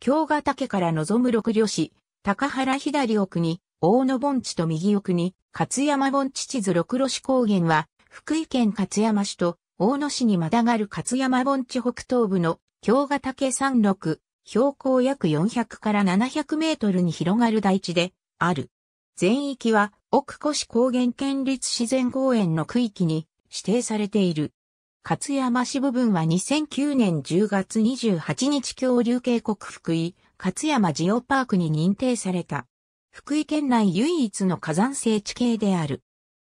京ヶ岳から望む六両市、高原左奥に、大野盆地と右奥に、勝山盆地地図六路市高原は、福井県勝山市と大野市にまたがる勝山盆地北東部の京ヶ岳山麓、標高約400から700メートルに広がる大地である。全域は奥越高原県立自然公園の区域に指定されている。勝山市部分は2009年10月28日恐竜渓谷福井、勝山ジオパークに認定された。福井県内唯一の火山性地形である。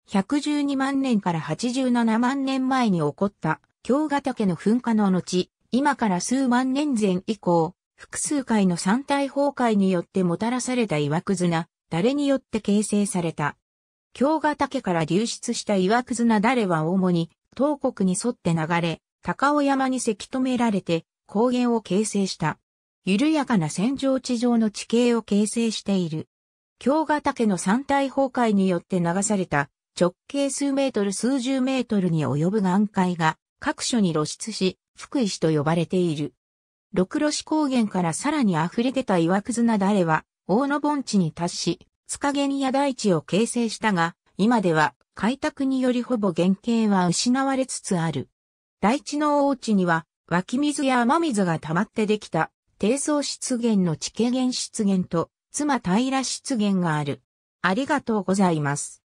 112万年から87万年前に起こった京ヶ岳の噴火の後、今から数万年前以降、複数回の山体崩壊によってもたらされた岩絆、誰によって形成された。京ヶ岳から流出した岩絆誰は主に東国に沿って流れ、高尾山にせき止められて高原を形成した。緩やかな戦場地上の地形を形成している。京ヶ岳の山体崩壊によって流された直径数メートル数十メートルに及ぶ岩塊が各所に露出し、福井市と呼ばれている。六路市高原からさらに溢れ出た岩屑なだれは、大野盆地に達し、塚原や大地を形成したが、今では開拓によりほぼ原型は失われつつある。大地の大地には湧き水や雨水が溜まってできた低層湿原の地形原湿原と妻平湿原がある。ありがとうございます。